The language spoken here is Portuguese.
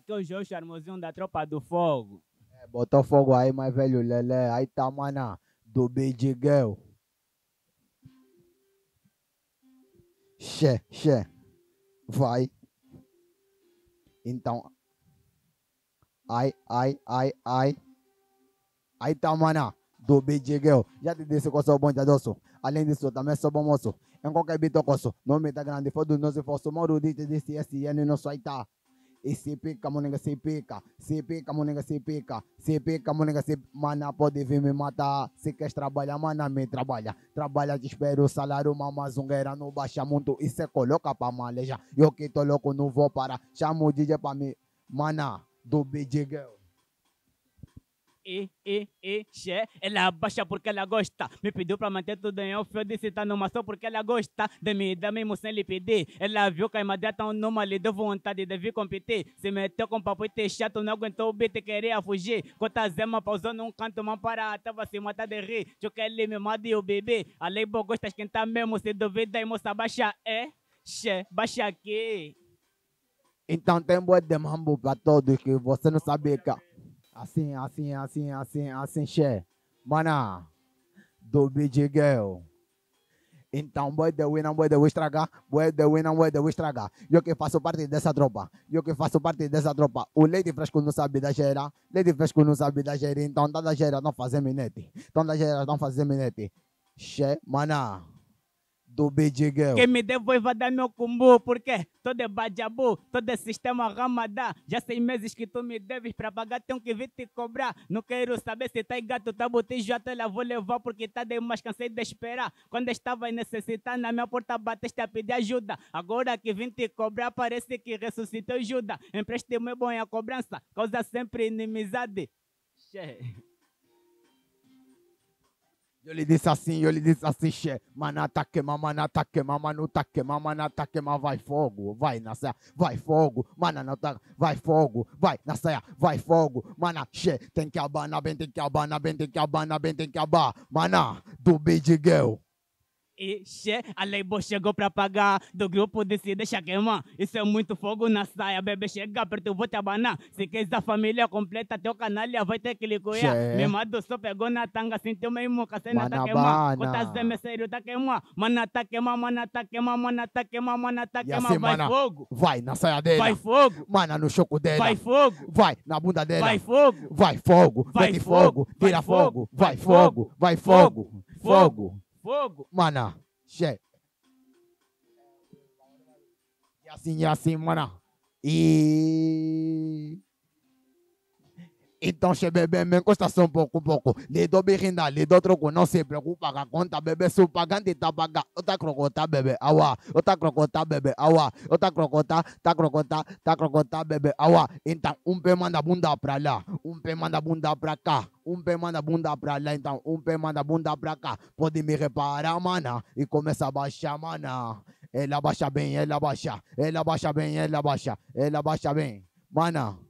Aqui é o João Charmosinho da Tropa do Fogo. É, botou fogo aí, mais velho Lele. Aí tá, mana, do Big Girl. Xé, xé. Vai. Então. Ai, ai, ai, ai. Aí tá, mana, do Big Girl. Já te disse que eu sou bom de adoço. Além disso, também sou bom moço. Em qualquer bitocoço. Nome tá grande, foda-se, não se fosse. Moro, disse, disse, SN, não sou aí tá. ECP Camonenga CPK, CP Camonenga CPK, CP Camonenga CP, mana pode vir me matar, se quer trabalhar, mana me trabalha, trabalha te espero, salário uma mazungueira não baixa muito e se coloca pra maleja, eu que tô louco não vou parar, chamo o DJ pra mim, mana do BJ Girl e, e, e, xé. Ela baixa porque ela gosta. Me pediu pra manter tudo em off. Eu disse tá numa só porque ela gosta. De me dar mesmo sem lhe pedir. Ela viu que a madeira tá numa, lhe deu vontade de vir competir. Se meteu com papo e chato, não aguentou o beat, queria fugir. Cota Zema pausou num canto, mão para tava se matar de rir. Tio que ele me manda e o bebê. A lei boa gosta esquentar mesmo. Se duvida, e moça baixa é, xé. Baixa aqui. Então tem boa de mambo pra todos que você não sabe cara. Assim, assim, assim, assim, assim, che. Mana, do BG Girl. Então, boy de Winner, boy de vou estragar. Boy de Winner, boy de estragar. Eu que faço parte dessa tropa. Eu que faço parte dessa tropa. O Lady Fresco não sabe da gera. Lady Fresco não sabe da gera. Então, tá da gera não fazer minete. Então, da gera não fazer minete. Che, mana do Bidigão. Quem me deu vai dar meu cumbu, porque todo é badjabu, todo é sistema ramadá. Já seis meses que tu me deves pra pagar, tenho que vir te cobrar. Não quero saber se tá gato, tá botijo, até lá vou levar, porque tá demais, cansei de esperar. Quando estava necessitando, na minha porta bateste a pedir ajuda. Agora que vim te cobrar, parece que ressuscitou Judas. Empréstimo é bom a cobrança, causa sempre inimizade. Cheio. Eu lhe disse assim, eu lhe disse assim, che, manata queima, manata queima, manuta queima, manata queima, vai fogo, vai nascer, vai fogo, mana tá, vai fogo, vai nascer, vai fogo, mana, che, tem que abanar, bem, tem que abanar, bem, tem que abanar, bem, tem que abanar, mana, do Big Girl. Ixi, a Leibo chegou pra pagar. Do grupo se deixa queimar. Isso é muito fogo na saia. Bebê, chega perto, eu vou te abanar. Se queres a família completa, teu canalha vai ter que licoiar. Memado só pegou na tanga, sentiu mesmo que a cena tá queimar. Cotas de sério tá queimar. Mana tá queimar, mana tá queimar, mana tá queimar, mana tá queimar. Assim, vai fogo. Vai na saia dele. Vai fogo. Mana no choco dele. Vai fogo. Vai na bunda dele. Vai fogo. Vai fogo. Vai fogo. Tira fogo. Vai fogo. Vai fogo. Vai fogo. Fogo fogo. Mana, che. E assim, e assim, mana. E... Et se bebê me costa só um pouco, pouco. Les do le de do troco, se preocupa Ga conta, bebê. Su pagante tá paga. Outra crocota, bebê. Awa. Ota crocota, bebê. Awa. Ota crocota, ta crocota, Ta crocota, bebê. Awa. Então um pe manda bunda pra la um pe manda bunda pra cá. Um pe manda bunda pra la. então um pe manda bunda pra cá. Pode me reparar, mana. E começa a mana. Ela baixa bem, ela baixa. Ela baixa bem, ela baixa. Ela baixa bem. Mana.